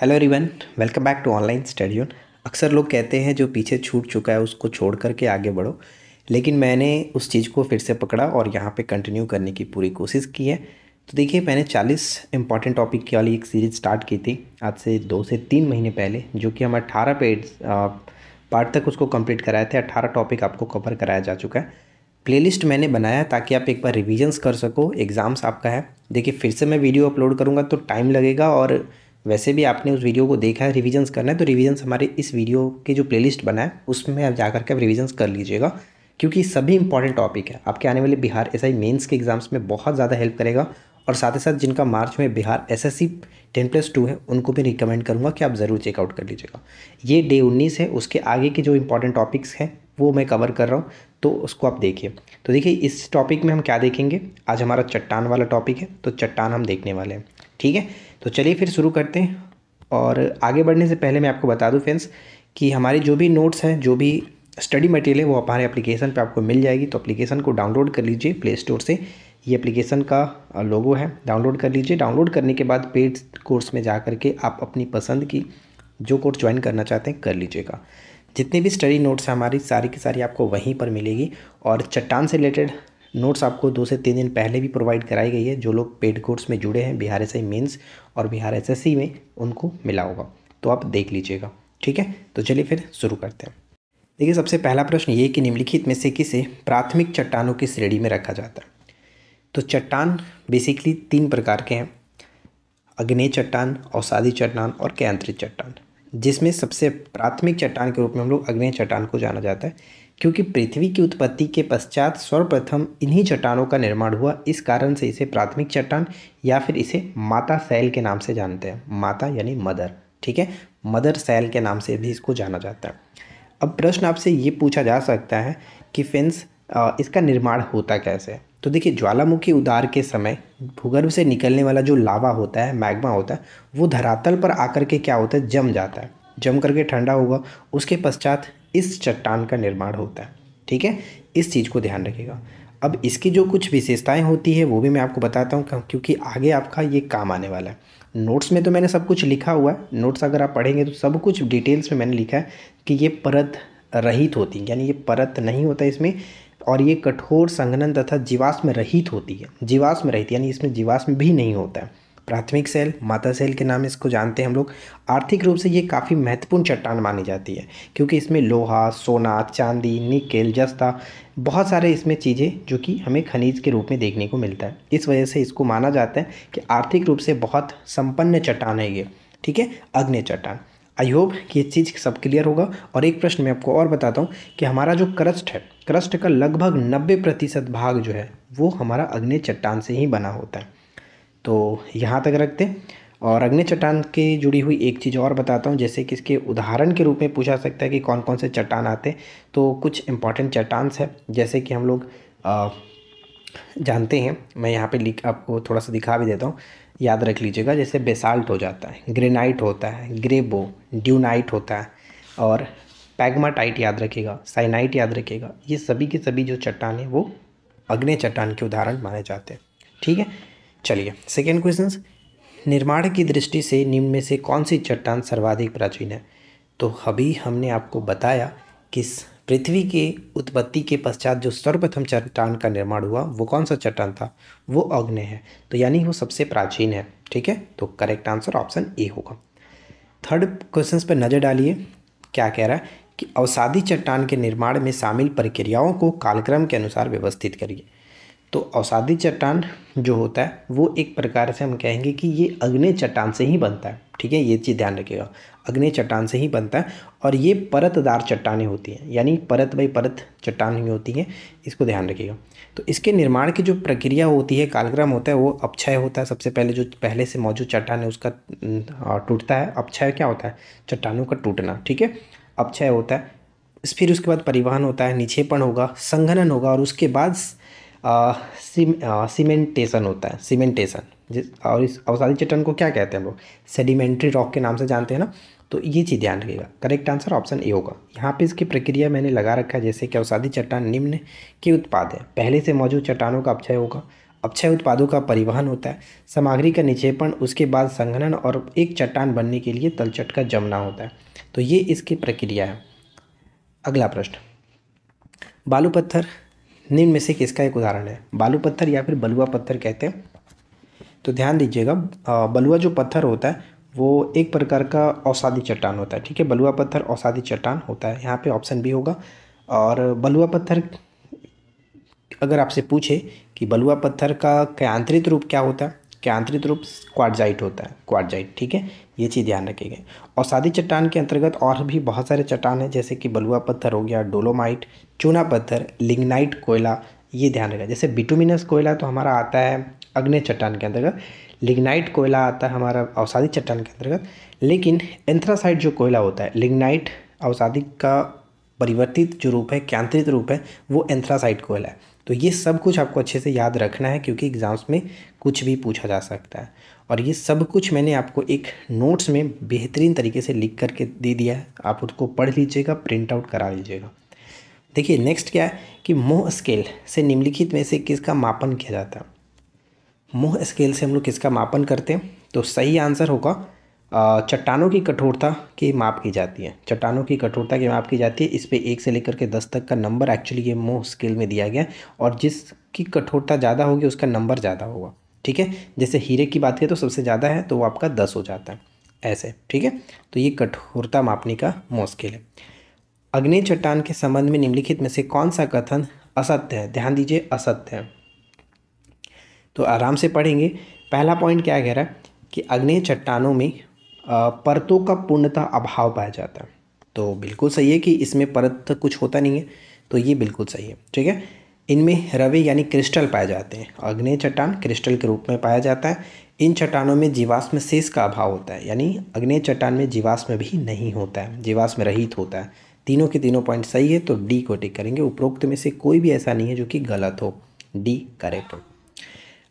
hello everyone welcome back to online study अक्सर लोग कहते हैं जो पीछे छूट चुका है उसको छोड़ करके आगे बढ़ो लेकिन मैंने उस चीज़ को फिर से पकड़ा और यहाँ पे कंटिन्यू करने की पूरी कोशिश की है तो देखिए मैंने 40 इंपॉर्टेंट टॉपिक की वाली एक सीरीज स्टार्ट की थी आज से दो से तीन महीने पहले जो कि हम अट्ठारह पेज पार्ट तक उसको कंप्लीट कराए थे अट्ठारह टॉपिक आपको कवर कराया जा चुका है प्लेलिस्ट मैंने बनाया ताकि आप एक बार रिविजन्स कर सको एग्ज़ाम्स आपका है देखिए फिर से मैं वीडियो अपलोड करूँगा तो टाइम लगेगा और वैसे भी आपने उस वीडियो को देखा है रिविजन्स करना है तो रिविजन्स हमारे इस वीडियो के जो प्ले बना है उसमें आप जा करके आप रिविजन्स कर लीजिएगा क्योंकि सभी इंपॉर्टेंट टॉपिक है आपके आने वाले बिहार एस आई मेन्स के एग्ज़ाम्स में बहुत ज़्यादा हेल्प करेगा और साथ ही साथ जिनका मार्च में Bihar S S C ten plus two है उनको भी रिकमेंड करूँगा कि आप ज़रूर चेकआउट कर लीजिएगा ये डे उन्नीस है उसके आगे के जो इंपॉर्टेंट टॉपिक्स हैं वो मैं कवर कर रहा हूँ तो उसको आप देखिए तो देखिए इस टॉपिक में हम क्या देखेंगे आज हमारा चट्टान वाला टॉपिक है तो चट्टान हम देखने वाले हैं ठीक है तो चलिए फिर शुरू करते हैं और आगे बढ़ने से पहले मैं आपको बता दूं फ्रेंड्स कि हमारे जो भी नोट्स हैं जो भी स्टडी मटेरियल है वो हमारे एप्लीकेशन पे आपको मिल जाएगी तो एप्लीकेशन को डाउनलोड कर लीजिए प्ले स्टोर से ये एप्लीकेशन का लोगो है डाउनलोड कर लीजिए डाउनलोड करने के बाद पेड कोर्स में जा करके आप अपनी पसंद की जो कोर्स ज्वाइन करना चाहते हैं कर लीजिएगा जितने भी स्टडी नोट्स हैं हमारी सारी की सारी आपको वहीं पर मिलेगी और चट्टान से रिलेटेड नोट्स आपको दो से तीन दिन पहले भी प्रोवाइड कराई गई है जो लोग पेड कोर्स में जुड़े हैं बिहार एस आई और बिहार एस में उनको मिला होगा तो आप देख लीजिएगा ठीक है तो चलिए फिर शुरू करते हैं देखिए सबसे पहला प्रश्न ये कि निम्नलिखित में से किसे प्राथमिक चट्टानों की श्रेणी में रखा जाता है तो चट्टान बेसिकली तीन प्रकार के हैं अग्नेय चट्टान औसादी चट्टान और कैंत्रित चट्टान जिसमें सबसे प्राथमिक चट्टान के रूप में हम लोग अग्नेय चट्टान को जाना जाता है क्योंकि पृथ्वी की उत्पत्ति के पश्चात सर्वप्रथम इन्हीं चट्टानों का निर्माण हुआ इस कारण से इसे प्राथमिक चट्टान या फिर इसे माता सैल के नाम से जानते हैं माता यानी मदर ठीक है मदर सैल के नाम से भी इसको जाना जाता है अब प्रश्न आपसे ये पूछा जा सकता है कि फेंस इसका निर्माण होता कैसे तो देखिए ज्वालामुखी उदार के समय भूगर्भ से निकलने वाला जो लावा होता है मैग्मा होता है वो धरातल पर आकर के क्या होता है जम जाता है जम करके ठंडा होगा उसके पश्चात इस चट्टान का निर्माण होता है ठीक है इस चीज़ को ध्यान रखिएगा अब इसकी जो कुछ विशेषताएं होती है वो भी मैं आपको बताता हूँ क्योंकि आगे आपका ये काम आने वाला है नोट्स में तो मैंने सब कुछ लिखा हुआ है नोट्स अगर आप पढ़ेंगे तो सब कुछ डिटेल्स में मैंने लिखा है कि ये परत रहित होती है यानी ये परत नहीं होता इसमें और ये कठोर संघनन तथा जीवाश्म रहित होती है जीवाश्म रहित यानी इसमें जीवाश्म भी नहीं होता है प्राथमिक सेल माता सेल के नाम इसको जानते हैं हम लोग आर्थिक रूप से ये काफ़ी महत्वपूर्ण चट्टान मानी जाती है क्योंकि इसमें लोहा सोना चांदी निकेल जस्ता बहुत सारे इसमें चीज़ें जो कि हमें खनिज के रूप में देखने को मिलता है इस वजह से इसको माना जाता है कि आर्थिक रूप से बहुत संपन्न चट्टान है ये ठीक है अग्नि चट्टान आई होप कि ये चीज़ सब क्लियर होगा और एक प्रश्न मैं आपको और बताता हूँ कि हमारा जो क्रस्ट है क्रस्ट का लगभग नब्बे प्रतिशत भाग जो है वो हमारा अग्नि चट्टान से ही बना होता है तो यहाँ तक रखते हैं और अग्नि चट्टान के जुड़ी हुई एक चीज़ और बताता हूँ जैसे कि इसके उदाहरण के रूप में पूछा सकता है कि कौन कौन से चट्टान आते हैं तो कुछ इंपॉर्टेंट चट्टान्स है जैसे कि हम लोग जानते हैं मैं यहाँ पे लिख आपको थोड़ा सा दिखा भी देता हूँ याद रख लीजिएगा जैसे बेसाल्ट हो जाता है ग्रेनाइट होता है ग्रेबो ड्यूनाइट होता है और पैगमाटाइट याद रखेगा साइनाइट याद रखेगा ये सभी के सभी जो चट्टान हैं वो अग्नि चट्टान के उदाहरण माने जाते हैं ठीक है चलिए सेकेंड क्वेश्चन निर्माण की दृष्टि से निम्न में से कौन सी चट्टान सर्वाधिक प्राचीन है तो अभी हमने आपको बताया कि पृथ्वी के उत्पत्ति के पश्चात जो सर्वप्रथम चट्टान का निर्माण हुआ वो कौन सा चट्टान था वो अग्नि है तो यानी वो सबसे प्राचीन है ठीक है तो करेक्ट आंसर ऑप्शन ए होगा थर्ड क्वेश्चन पर नज़र डालिए क्या कह रहा है कि अवसादी चट्टान के निर्माण में शामिल प्रक्रियाओं को कालक्रम के अनुसार व्यवस्थित करिए तो औसादी चट्टान जो होता है वो एक प्रकार से हम कहेंगे कि ये अग्नि चट्टान से ही बनता है ठीक है ये चीज़ ध्यान रखिएगा अग्नि चट्टान से ही बनता है और ये परतदार चट्टानें होती हैं यानी परत बाई परत चट्टान ही होती हैं इसको ध्यान रखिएगा तो इसके निर्माण की जो प्रक्रिया होती है कालक्रम होता है वो अपक्षय होता है सबसे पहले जो पहले से मौजूद चट्टान है उसका टूटता है अपक्षय क्या होता है चट्टानों का टूटना ठीक है अपक्षय होता है फिर उसके बाद परिवहन होता है निक्षेपण होगा संघनन होगा और उसके बाद सीमेंटेशन होता है सीमेंटेशन जिस और इस अवसादी चट्टान को क्या कहते हैं लोग सेडिमेंट्री रॉक के नाम से जानते हैं ना तो ये चीज़ ध्यान रखिएगा करेक्ट आंसर ऑप्शन ए होगा यहाँ पे इसकी प्रक्रिया मैंने लगा रखा है जैसे कि अवसादी चट्टान निम्न के उत्पाद है पहले से मौजूद चट्टानों का अपचय होगा अपचय उत्पादों का परिवहन होता है सामग्री का निक्षेपण उसके बाद संघनन और एक चट्टान बनने के लिए तलचट का जमना होता है तो ये इसकी प्रक्रिया है अगला प्रश्न बालू पत्थर निम्न में से किसका एक उदाहरण है बालू पत्थर या फिर बलुआ पत्थर कहते हैं तो ध्यान दीजिएगा बलुआ जो पत्थर होता है वो एक प्रकार का औसादी चट्टान होता है ठीक है बलुआ पत्थर औसादी चट्टान होता है यहाँ पे ऑप्शन भी होगा और बलुआ पत्थर अगर आपसे पूछे कि बलुआ पत्थर का यांत्रित रूप क्या होता है के आंतरिक रूप क्वाडजाइट होता है क्वाडजाइट ठीक है ये चीज़ ध्यान रखेंगे और सादी चट्टान के अंतर्गत और भी बहुत सारे चट्टान हैं जैसे कि बलुआ पत्थर हो गया डोलोमाइट चूना पत्थर लिग्नाइट कोयला ये ध्यान रखेगा जैसे बिटुमिनस कोयला तो हमारा आता है अग्नि चट्टान के अंतर्गत लिग्नाइट कोयला आता है हमारा औसादी चट्टान के अंतर्गत लेकिन एंथ्रासाइड जो कोयला होता है लिग्नाइट औसादी का परिवर्तित जो रूप है क्यांत्रित रूप है वो एंथ्रासाइट कोयल है तो ये सब कुछ आपको अच्छे से याद रखना है क्योंकि एग्ज़ाम्स में कुछ भी पूछा जा सकता है और ये सब कुछ मैंने आपको एक नोट्स में बेहतरीन तरीके से लिख करके दे दिया है आप उसको पढ़ लीजिएगा प्रिंट आउट करा लीजिएगा देखिए नेक्स्ट क्या है कि मोह स्केल से निम्नलिखित में से किसका मापन किया जाता है मोह स्केल से हम लोग किसका मापन करते हैं तो सही आंसर होगा चट्टानों की कठोरता की माप की जाती है चट्टानों की कठोरता की माप की जाती है इस पर एक से लेकर के दस तक का नंबर एक्चुअली ये मोह स्केल में दिया गया और जिसकी कठोरता ज़्यादा होगी उसका नंबर ज़्यादा होगा ठीक है जैसे हीरे की बात करें तो सबसे ज़्यादा है तो वो आपका दस हो जाता है ऐसे ठीक है तो ये कठोरता मापने का स्केल है अग्नि चट्टान के संबंध में निम्नलिखित में से कौन सा कथन असत्य है ध्यान दीजिए असत्य है तो आराम से पढ़ेंगे पहला पॉइंट क्या कह रहा है कि अग्नि चट्टानों में परतों का पूर्णतः अभाव पाया जाता है तो बिल्कुल सही है कि इसमें परत कुछ होता नहीं है तो ये बिल्कुल सही है ठीक है इनमें रवे यानी क्रिस्टल पाए जाते हैं अग्नेय चट्टान क्रिस्टल के रूप में पाया जाता है इन चट्टानों में जीवाश्म शेष का अभाव होता है यानी अग्नेय चट्टान में जीवाश्म भी नहीं होता है जीवाश्म रहित होता है तीनों के तीनों पॉइंट सही है तो डी को टिक करेंगे उपरोक्त में से कोई भी ऐसा नहीं है जो कि गलत हो डी करेक्ट हो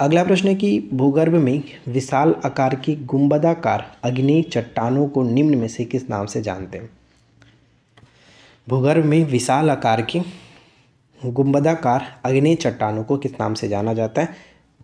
अगला प्रश्न है कि भूगर्भ में विशाल आकार की गुंबदाकार अग्नि चट्टानों को निम्न में से किस नाम से जानते हैं भूगर्भ में विशाल आकार की गुंबदाकार अग्नि चट्टानों को किस नाम से जाना जाता है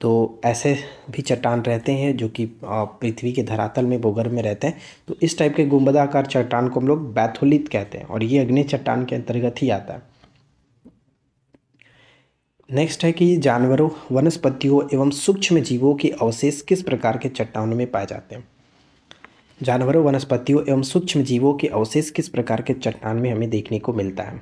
तो ऐसे भी चट्टान रहते हैं जो कि पृथ्वी के धरातल में भूगर्भ में रहते हैं तो इस टाइप के गुंबदाकार चट्टान को हम लोग बैथोलित कहते हैं और ये अग्नि चट्टान के अंतर्गत ही आता है नेक्स्ट है कि जानवरों वनस्पतियों एवं सूक्ष्म जीवों के अवशेष किस प्रकार के चट्टानों में पाए जाते हैं जानवरों वनस्पतियों एवं सूक्ष्म जीवों के अवशेष किस प्रकार के चट्टान में हमें देखने को मिलता है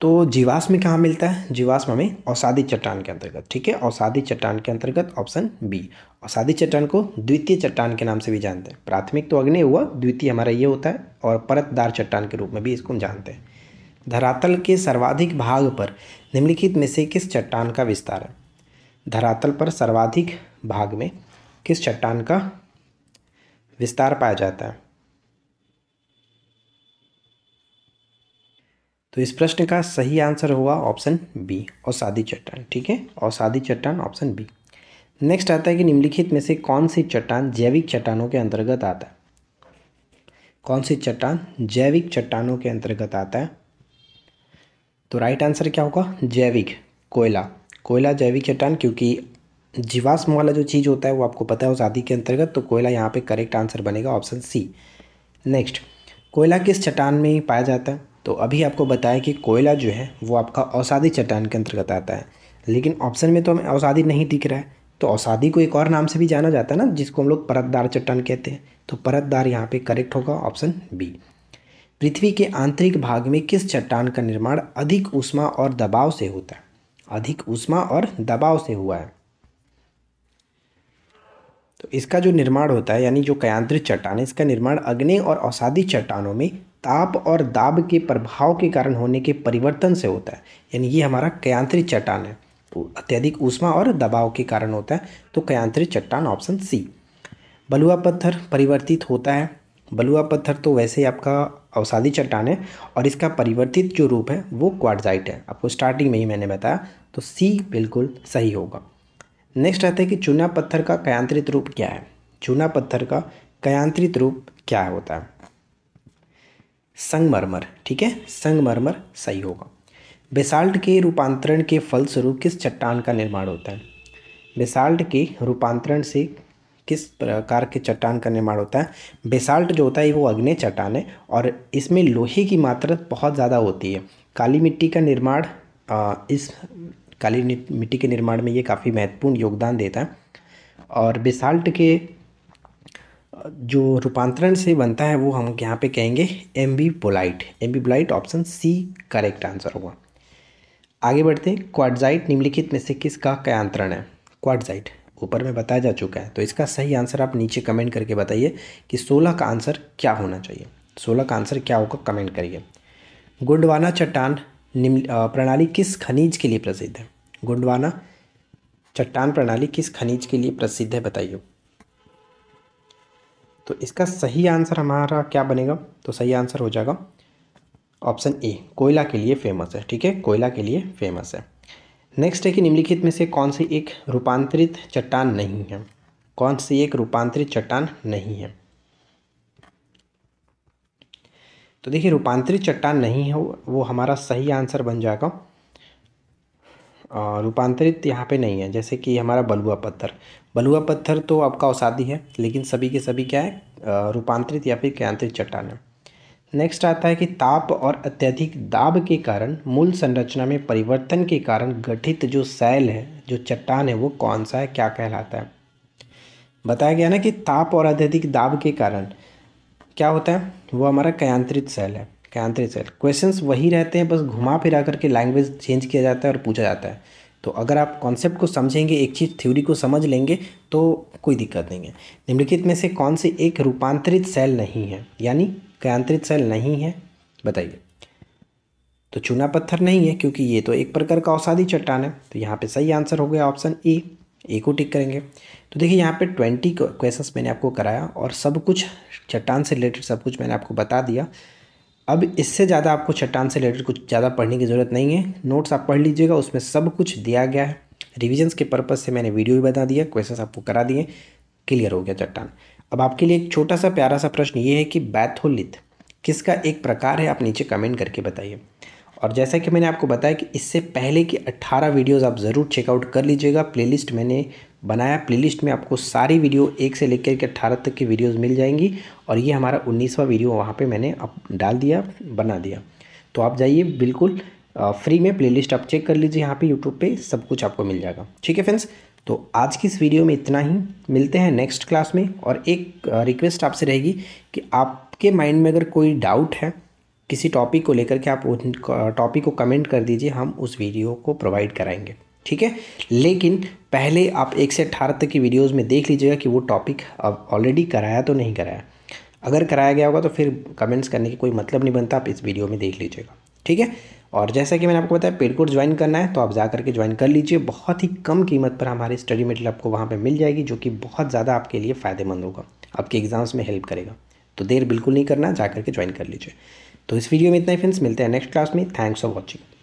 तो जीवाश्म में कहाँ मिलता है जीवाश्म हमें औषादी चट्टान के अंतर्गत ठीक है औषादी चट्टान के अंतर्गत ऑप्शन बी औषादी चट्टान को द्वितीय चट्टान के नाम से भी जानते हैं प्राथमिक तो अग्नि हुआ द्वितीय हमारा ये होता है और परतदार चट्टान के रूप में भी इसको हम जानते हैं धरातल के सर्वाधिक भाग पर निम्नलिखित में से किस चट्टान का विस्तार है धरातल पर सर्वाधिक भाग में किस चट्टान का विस्तार पाया जाता है तो इस प्रश्न का सही आंसर होगा ऑप्शन बी औसादी चट्टान ठीक है औसादी चट्टान ऑप्शन बी नेक्स्ट आता है कि निम्नलिखित में से कौन सी चट्टान जैविक चट्टानों के अंतर्गत आता है कौन सी चट्टान जैविक चट्टानों के अंतर्गत आता है तो राइट आंसर क्या होगा जैविक कोयला कोयला जैविक चट्टान क्योंकि जीवाश्म वाला जो चीज़ होता है वो आपको पता है आज़ादी के अंतर्गत तो कोयला यहाँ पे करेक्ट आंसर बनेगा ऑप्शन सी नेक्स्ट कोयला किस चट्टान में पाया जाता है तो अभी आपको बताया कि कोयला जो है वो आपका औसादी चट्टान के अंतर्गत आता है लेकिन ऑप्शन में तो हमें औसादी नहीं दिख रहा है तो औसादी को एक और नाम से भी जाना जाता है ना जिसको हम लोग परतदार चट्टान कहते हैं तो परतदार यहाँ पे करेक्ट होगा ऑप्शन बी पृथ्वी के आंतरिक भाग में किस चट्टान का निर्माण अधिक ऊष्मा और दबाव से होता है अधिक ऊष्मा और दबाव से हुआ है तो इसका जो निर्माण होता है यानी जो कयांत्रित चट्टान है इसका निर्माण अग्नि और अवसादी चट्टानों में ताप और दाब के प्रभाव के कारण होने के परिवर्तन से होता है यानी ये हमारा कयांत्रित चट्टान है तो अत्यधिक ऊष्मा और दबाव के कारण होता है तो कयांत्रित चट्टान ऑप्शन सी बलुआ पत्थर परिवर्तित होता है बलुआ पत्थर तो वैसे ही आपका अवसादी चट्टान है और इसका परिवर्तित जो रूप है वो क्वाडजाइट है आपको स्टार्टिंग में ही मैंने बताया तो सी बिल्कुल सही होगा नेक्स्ट आता है कि चूना पत्थर का कयांत्रित रूप क्या है चूना पत्थर का कयांत्रित रूप क्या होता है संगमरमर ठीक है संगमरमर सही होगा बेसाल्ट के रूपांतरण के फलस्वरूप किस चट्टान का निर्माण होता है बेसाल्ट के रूपांतरण से किस प्रकार के चट्टान का निर्माण होता है बेसाल्ट जो होता है वो अग्नि चट्टान है और इसमें लोहे की मात्रा बहुत ज़्यादा होती है काली मिट्टी का निर्माण इस काली मिट्टी के निर्माण में ये काफ़ी महत्वपूर्ण योगदान देता है और बेसाल्ट के जो रूपांतरण से बनता है वो हम यहाँ पे कहेंगे एम बोलाइट पोलाइट बी पोलाइट ऑप्शन सी करेक्ट आंसर होगा आगे बढ़ते हैं क्वाडजाइट निम्नलिखित में से किसका कयांतरण है क्वाडजाइट ऊपर में बताया जा चुका है तो इसका सही आंसर आप नीचे कमेंट करके बताइए कि सोलह का आंसर क्या होना चाहिए सोलह का आंसर क्या होगा कमेंट करिए गुंडवाना चट्टान प्रणाली किस खनिज के लिए प्रसिद्ध है गुंडवाना चट्टान प्रणाली किस खनिज के लिए प्रसिद्ध है बताइए तो इसका सही आंसर हमारा क्या बनेगा तो सही आंसर हो जाएगा ऑप्शन ए कोयला के लिए फेमस है ठीक है कोयला के लिए फेमस है नेक्स्ट है कि निम्नलिखित में से कौन सी एक रूपांतरित चट्टान नहीं है कौन सी एक रूपांतरित चट्टान नहीं है तो देखिए रूपांतरित चट्टान नहीं है वो हमारा सही आंसर बन जाएगा रूपांतरित यहाँ पे नहीं है जैसे कि हमारा बलुआ पत्थर बलुआ पत्थर तो आपका औसादी है लेकिन सभी के सभी क्या है रूपांतरित या फिर क्रांतरित चट्टान है नेक्स्ट आता है कि ताप और अत्यधिक दाब के कारण मूल संरचना में परिवर्तन के कारण गठित जो सैल है जो चट्टान है वो कौन सा है क्या कहलाता है बताया गया ना कि ताप और अत्यधिक दाब के कारण क्या होता है वो हमारा कयांत्रित सेल है कयांत्रित सेल क्वेश्चंस वही रहते हैं बस घुमा फिरा करके लैंग्वेज चेंज किया जाता है और पूछा जाता है तो अगर आप कॉन्सेप्ट को समझेंगे एक चीज़ थ्योरी को समझ लेंगे तो कोई दिक्कत नहीं है निम्नलिखित में से कौन से एक रूपांतरित सेल नहीं है यानी क्यांतरित सेल नहीं है बताइए तो चूना पत्थर नहीं है क्योंकि ये तो एक प्रकार का औसादी चट्टान है तो यहाँ पे सही आंसर हो गया ऑप्शन ए ए को टिक करेंगे तो देखिए यहाँ पे ट्वेंटी क्वेश्चंस मैंने आपको कराया और सब कुछ चट्टान से रिलेटेड सब कुछ मैंने आपको बता दिया अब इससे ज़्यादा आपको चट्टान से रिलेटेड कुछ ज़्यादा पढ़ने की ज़रूरत नहीं है नोट्स आप पढ़ लीजिएगा उसमें सब कुछ दिया गया है रिविजन्स के पर्पज़ से मैंने वीडियो भी बता दिया क्वेश्चन आपको करा दिए क्लियर हो गया चट्टान अब आपके लिए एक छोटा सा प्यारा सा प्रश्न ये है कि बैथोलिथ किसका एक प्रकार है आप नीचे कमेंट करके बताइए और जैसा कि मैंने आपको बताया कि इससे पहले की 18 वीडियोस आप ज़रूर चेकआउट कर लीजिएगा प्लेलिस्ट मैंने बनाया प्लेलिस्ट में आपको सारी वीडियो एक से लेकर के अट्ठारह तक की वीडियोस मिल जाएंगी और ये हमारा उन्नीसवा वीडियो वहाँ पे मैंने अब डाल दिया बना दिया तो आप जाइए बिल्कुल फ्री में प्लेलिस्ट आप चेक कर लीजिए यहाँ पे यूट्यूब पे सब कुछ आपको मिल जाएगा ठीक है फ्रेंड्स तो आज की इस वीडियो में इतना ही मिलते हैं नेक्स्ट क्लास में और एक रिक्वेस्ट आपसे रहेगी कि आपके माइंड में अगर कोई डाउट है किसी टॉपिक को लेकर के आप उन टॉपिक को कमेंट कर दीजिए हम उस वीडियो को प्रोवाइड कराएंगे ठीक है लेकिन पहले आप एक से अठारह तक की वीडियोज़ में देख लीजिएगा कि वो टॉपिक अब ऑलरेडी कराया तो नहीं कराया अगर कराया गया होगा तो फिर कमेंट्स करने की कोई मतलब नहीं बनता आप इस वीडियो में देख लीजिएगा ठीक है और जैसा कि मैंने आपको बताया पेड कोर्स ज्वाइन करना है तो आप जा करके ज्वाइन कर लीजिए बहुत ही कम कीमत पर हमारी स्टडी मटेरियल आपको वहाँ पर मिल जाएगी जो कि बहुत ज़्यादा आपके लिए फ़ायदेमंद होगा आपके एग्ज़ाम्स में हेल्प करेगा तो देर बिल्कुल नहीं करना जा करके ज्वाइन कर लीजिए तो इस वीडियो में इतना ही फ्रेंड्स मिलते हैं नेक्स्ट क्लास में थैंक्स फॉर वॉचिंग